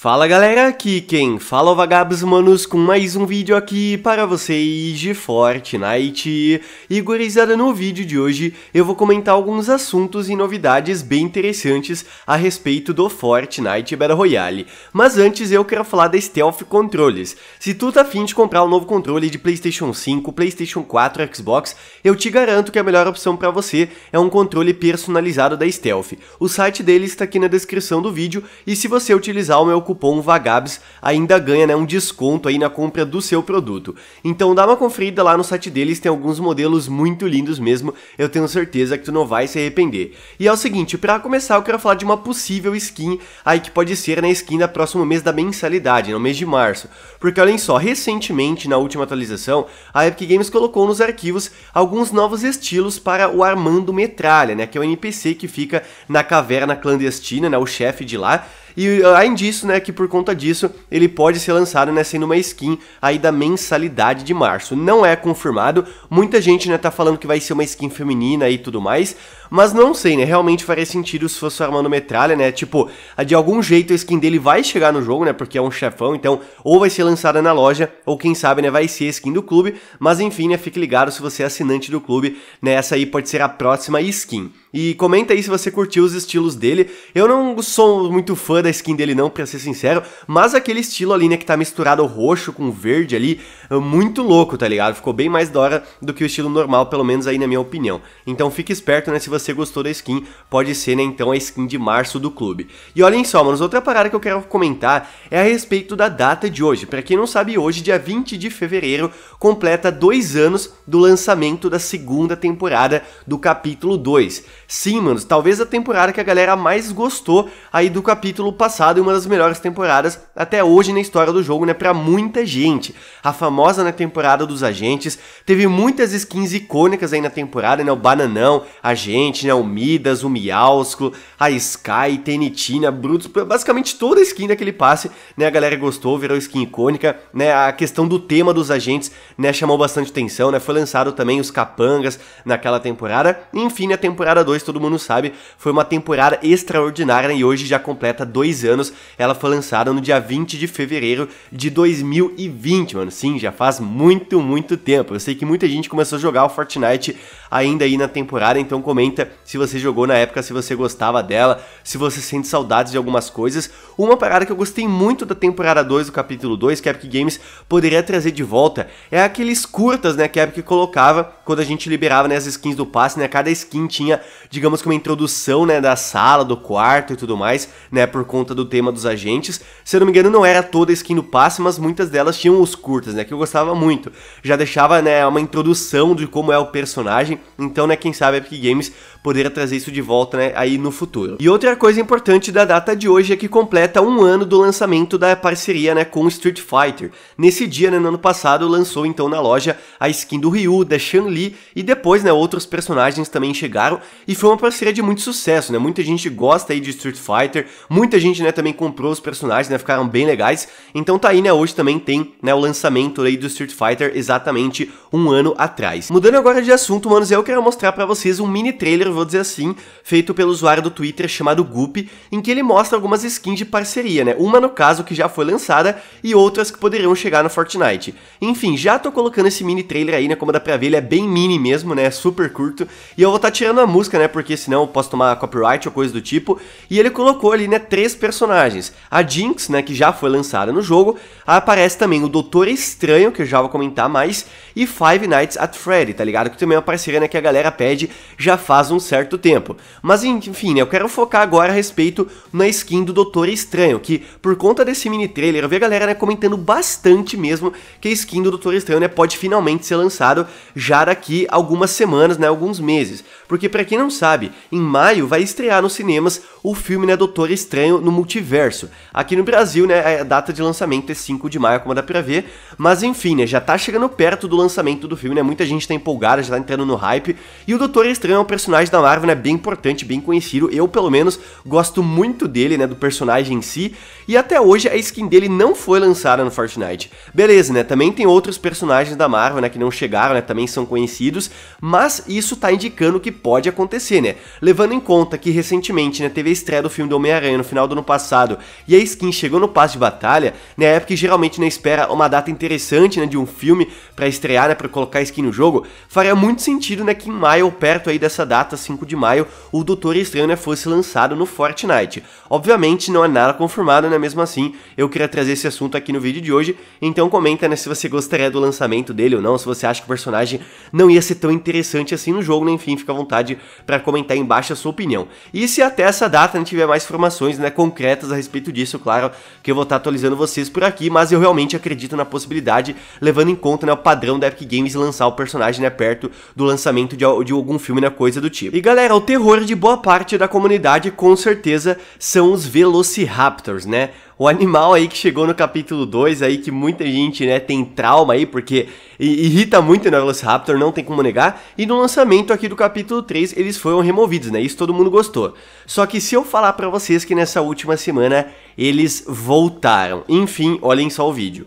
Fala galera, aqui quem fala é o Vagabos Manos com mais um vídeo aqui para vocês de Fortnite. E gurizada, no vídeo de hoje eu vou comentar alguns assuntos e novidades bem interessantes a respeito do Fortnite Battle Royale. Mas antes eu quero falar da Stealth Controles. Se tu tá afim de comprar um novo controle de Playstation 5, Playstation 4, Xbox, eu te garanto que a melhor opção para você é um controle personalizado da Stealth. O site deles está aqui na descrição do vídeo e se você utilizar o meu o cupom VAGABS ainda ganha né, um desconto aí na compra do seu produto. Então dá uma conferida lá no site deles, tem alguns modelos muito lindos mesmo, eu tenho certeza que tu não vai se arrepender. E é o seguinte, para começar eu quero falar de uma possível skin aí que pode ser na né, skin da próximo mês da mensalidade, no mês de março. Porque olhem só, recentemente na última atualização, a Epic Games colocou nos arquivos alguns novos estilos para o Armando Metralha, né, que é o NPC que fica na caverna clandestina, né, o chefe de lá, e ah, além disso, né, que por conta disso, ele pode ser lançado, né, sendo uma skin aí da mensalidade de março. Não é confirmado, muita gente, né, tá falando que vai ser uma skin feminina e tudo mais, mas não sei, né? Realmente faria sentido se fosse armando metralha, né? Tipo, de algum jeito a skin dele vai chegar no jogo, né? Porque é um chefão, então ou vai ser lançada na loja, ou quem sabe, né? Vai ser a skin do clube. Mas enfim, né? Fique ligado se você é assinante do clube, né? Essa aí pode ser a próxima skin. E comenta aí se você curtiu os estilos dele. Eu não sou muito fã da skin dele não, pra ser sincero, mas aquele estilo ali, né, que tá misturado roxo com verde ali, é muito louco, tá ligado? Ficou bem mais da hora do que o estilo normal, pelo menos aí na minha opinião. Então fique esperto, né, se você você gostou da skin, pode ser né, então a skin de março do clube. E olhem só, mano outra parada que eu quero comentar é a respeito da data de hoje. Para quem não sabe, hoje, dia 20 de fevereiro, completa dois anos do lançamento da segunda temporada do capítulo 2. Sim, mano talvez a temporada que a galera mais gostou aí do capítulo passado e uma das melhores temporadas até hoje na história do jogo, né, para muita gente. A famosa né, temporada dos agentes, teve muitas skins icônicas aí na temporada, né, o Bananão, Agente, Serpente, né? O Midas, o Miausclo, a Sky, Tenitina, Brutus, basicamente toda a skin daquele passe, né? A galera gostou, virou skin icônica, né? A questão do tema dos agentes, né? Chamou bastante atenção, né? Foi lançado também os capangas naquela temporada. Enfim, a temporada 2, todo mundo sabe, foi uma temporada extraordinária né, e hoje já completa dois anos. Ela foi lançada no dia 20 de fevereiro de 2020, mano. Sim, já faz muito, muito tempo. Eu sei que muita gente começou a jogar o Fortnite ainda aí na temporada, então comenta comenta se você jogou na época, se você gostava dela, se você sente saudades de algumas coisas. Uma parada que eu gostei muito da temporada 2 do capítulo 2 que é a Epic Games poderia trazer de volta é aqueles curtas, né, que a Epic colocava quando a gente liberava né, as skins do passe, né? Cada skin tinha, digamos que uma introdução, né, da sala, do quarto e tudo mais, né, por conta do tema dos agentes. Se eu não me engano, não era toda a skin do passe, mas muitas delas tinham os curtas, né, que eu gostava muito. Já deixava, né, uma introdução de como é o personagem. Então, né, quem sabe a Epic Games poder trazer isso de volta né, aí no futuro. E outra coisa importante da data de hoje é que completa um ano do lançamento da parceria né, com Street Fighter. Nesse dia, né, no ano passado, lançou então na loja a skin do Ryu, da Chun-Li e depois né, outros personagens também chegaram e foi uma parceria de muito sucesso. Né? Muita gente gosta aí de Street Fighter, muita gente né, também comprou os personagens, né, ficaram bem legais. Então tá aí, né, hoje também tem né, o lançamento aí do Street Fighter exatamente um ano atrás. Mudando agora de assunto, manos, eu quero mostrar para vocês um mini trailer trailer, vou dizer assim, feito pelo usuário do Twitter chamado Goop, em que ele mostra algumas skins de parceria, né? Uma no caso que já foi lançada e outras que poderiam chegar no Fortnite. Enfim, já tô colocando esse mini trailer aí, né? Como dá pra ver, ele é bem mini mesmo, né? Super curto. E eu vou estar tá tirando a música, né? Porque senão eu posso tomar copyright ou coisa do tipo. E ele colocou ali, né? Três personagens. A Jinx, né? Que já foi lançada no jogo. Aparece também o Doutor Estranho, que eu já vou comentar mais. E Five Nights at Freddy, tá ligado? Que também é uma parceria, né? Que a galera pede já faz faz um certo tempo. Mas enfim, eu quero focar agora a respeito na skin do Doutor Estranho, que por conta desse mini trailer, eu vi a galera né, comentando bastante mesmo que a skin do Doutor Estranho né, pode finalmente ser lançado já daqui algumas semanas, né, alguns meses. Porque para quem não sabe, em maio vai estrear nos cinemas o filme né, Doutor Estranho no Multiverso. Aqui no Brasil, né, a é data de lançamento é 5 de maio, como dá pra ver, mas enfim, né, já tá chegando perto do lançamento do filme, né, muita gente tá empolgada, já tá entrando no hype, e o Doutor Estranho é um personagem personagem da Marvel, é bem importante, bem conhecido. Eu, pelo menos, gosto muito dele, né, do personagem em si. E até hoje a skin dele não foi lançada no Fortnite. Beleza, né? Também tem outros personagens da Marvel, né, que não chegaram, né, também são conhecidos, mas isso tá indicando que pode acontecer, né? Levando em conta que recentemente, né, teve a estreia do filme do Homem-Aranha no final do ano passado, e a skin chegou no passe de batalha, né, é porque geralmente né, espera uma data interessante, né, de um filme para estrear, né, para colocar a skin no jogo, faria muito sentido, né, que em maio perto aí dessa data data 5 de maio o Doutor Estranho né, fosse lançado no Fortnite. Obviamente não é nada confirmado, né? Mesmo assim, eu queria trazer esse assunto aqui no vídeo de hoje. Então comenta né, se você gostaria do lançamento dele ou não, se você acha que o personagem não ia ser tão interessante assim no jogo, né? Enfim, fica à vontade para comentar embaixo a sua opinião. E se até essa data não né, tiver mais informações né, concretas a respeito disso, claro que eu vou estar tá atualizando vocês por aqui, mas eu realmente acredito na possibilidade, levando em conta né, o padrão da Epic Games lançar o personagem né, perto do lançamento de, de algum filme, né, coisa do tipo. E galera, o terror de boa parte da comunidade com certeza são os Velociraptors, né? O animal aí que chegou no capítulo 2 aí que muita gente, né, tem trauma aí porque irrita muito o Velociraptor, não tem como negar. E no lançamento aqui do capítulo 3 eles foram removidos, né? Isso todo mundo gostou. Só que se eu falar para vocês que nessa última semana eles voltaram. Enfim, olhem só o vídeo.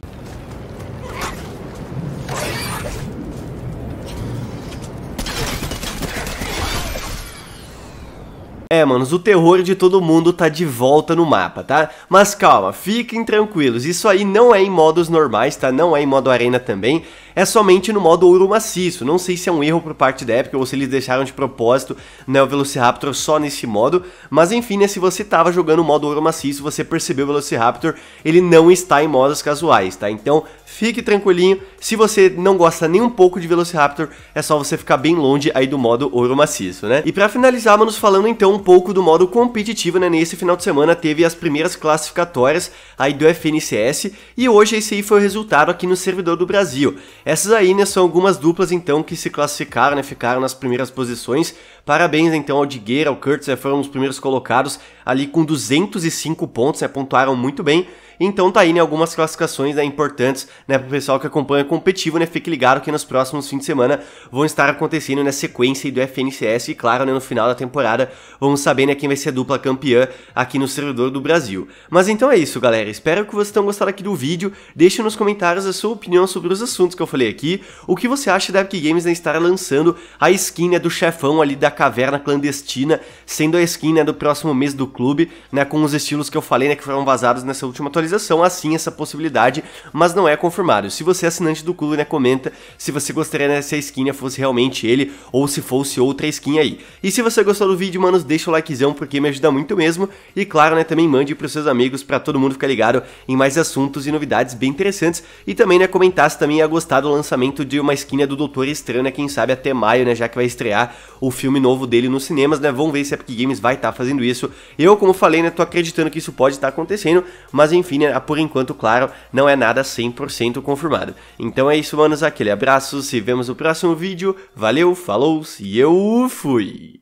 É, manos, o terror de todo mundo tá de volta no mapa, tá? Mas calma, fiquem tranquilos, isso aí não é em modos normais, tá? Não é em modo arena também, é somente no modo ouro maciço. Não sei se é um erro por parte da Epic ou se eles deixaram de propósito né, o Velociraptor só nesse modo, mas enfim, né, se você estava jogando o modo ouro maciço, você percebeu o Velociraptor, ele não está em modos casuais, tá? Então fique tranquilinho, se você não gosta nem um pouco de Velociraptor, é só você ficar bem longe aí do modo ouro maciço, né? E para finalizar, vamos falando então um pouco do modo competitivo, né? Nesse final de semana teve as primeiras classificatórias aí do FNCS e hoje esse aí foi o resultado aqui no servidor do Brasil. Essas aí, né, são algumas duplas, então, que se classificaram, né, ficaram nas primeiras posições. Parabéns, então, ao Digueira, ao Kurtz, né, foram os primeiros colocados ali com 205 pontos, né, pontuaram muito bem. Então tá aí né, algumas classificações né, importantes né, para o pessoal que acompanha competitivo, né? Fique ligado que nos próximos fins de semana vão estar acontecendo na né, sequência do FNCS e claro, né, no final da temporada vamos saber né, quem vai ser a dupla campeã aqui no servidor do Brasil. Mas então é isso, galera. Espero que vocês tenham gostado aqui do vídeo. Deixe nos comentários a sua opinião sobre os assuntos que eu falei aqui. O que você acha da Epic Games né, estar lançando a skin né, do chefão ali da caverna clandestina, sendo a skin né, do próximo mês do clube, né, com os estilos que eu falei, né, que foram vazados nessa última atualização atualização, essa possibilidade, mas não é confirmado. Se você é assinante do clube, né, comenta se você gostaria né, se a skin fosse realmente ele ou se fosse outra skin aí. E se você gostou do vídeo, manos, deixa o likezão porque me ajuda muito mesmo. E claro, né, também mande para os seus amigos para todo mundo ficar ligado em mais assuntos e novidades bem interessantes. E também, né, comentar se também ia gostar do lançamento de uma skin né, do Doutor Estranho, né, quem sabe até maio, né, já que vai estrear o filme novo dele nos cinemas, né? Vamos ver se a Epic Games vai estar tá fazendo isso. Eu, como falei, né, tô acreditando que isso pode estar tá acontecendo, mas enfim, por enquanto, claro, não é nada 100% confirmado. Então é isso, manos, aquele abraço, se vemos no próximo vídeo, valeu, falou e eu fui!